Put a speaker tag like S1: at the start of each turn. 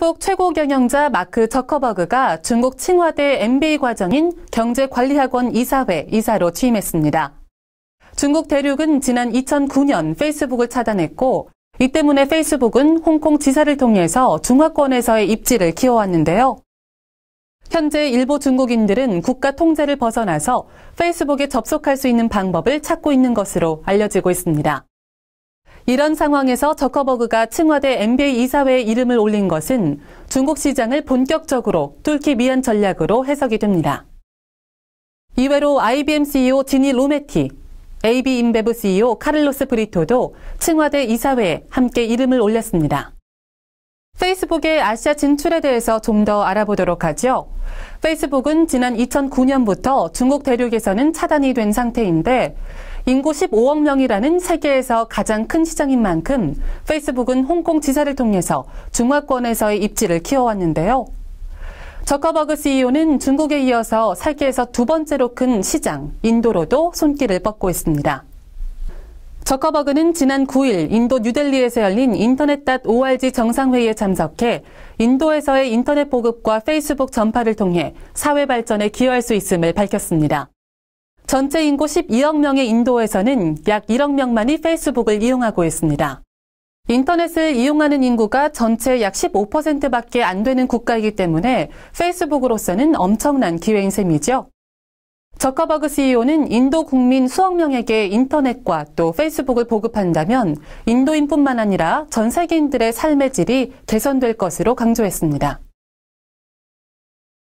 S1: 페이스북 최고 경영자 마크 저커버그가 중국 칭화대 MBA 과정인 경제관리학원 이사회 이사로 취임했습니다. 중국 대륙은 지난 2009년 페이스북을 차단했고 이 때문에 페이스북은 홍콩 지사를 통해서 중화권에서의 입지를 키워왔는데요. 현재 일부 중국인들은 국가 통제를 벗어나서 페이스북에 접속할 수 있는 방법을 찾고 있는 것으로 알려지고 있습니다. 이런 상황에서 저커버그가 층화대 NBA 이사회에 이름을 올린 것은 중국 시장을 본격적으로 뚫기 위한 전략으로 해석이 됩니다. 이외로 IBM CEO 지니 로메티, AB 인베브 CEO 카를로스 브리토도 층화대 이사회에 함께 이름을 올렸습니다. 페이스북의 아시아 진출에 대해서 좀 더 알아보도록 하죠. 페이스북은 지난 2009년부터 중국 대륙에서는 차단이 된 상태인데 인구 15억 명이라는 세계에서 가장 큰 시장인 만큼 페이스북은 홍콩 지사를 통해서 중화권에서의 입지를 키워왔는데요. 저커버그 CEO는 중국에 이어서 세계에서 두 번째로 큰 시장, 인도로도 손길을 뻗고 있습니다. 저커버그는 지난 9일 인도 뉴델리에서 열린 인터넷 닷 ORG 정상회의에 참석해 인도에서의 인터넷 보급과 페이스북 전파를 통해 사회 발전에 기여할 수 있음을 밝혔습니다. 전체 인구 12억 명의 인도에서는 약 1억 명만이 페이스북을 이용하고 있습니다. 인터넷을 이용하는 인구가 전체 약 15%밖에 안 되는 국가이기 때문에 페이스북으로서는 엄청난 기회인 셈이죠. 저커버그 CEO는 인도 국민 수억 명에게 인터넷과 또 페이스북을 보급한다면 인도인뿐만 아니라 전 세계인들의 삶의 질이 개선될 것으로 강조했습니다.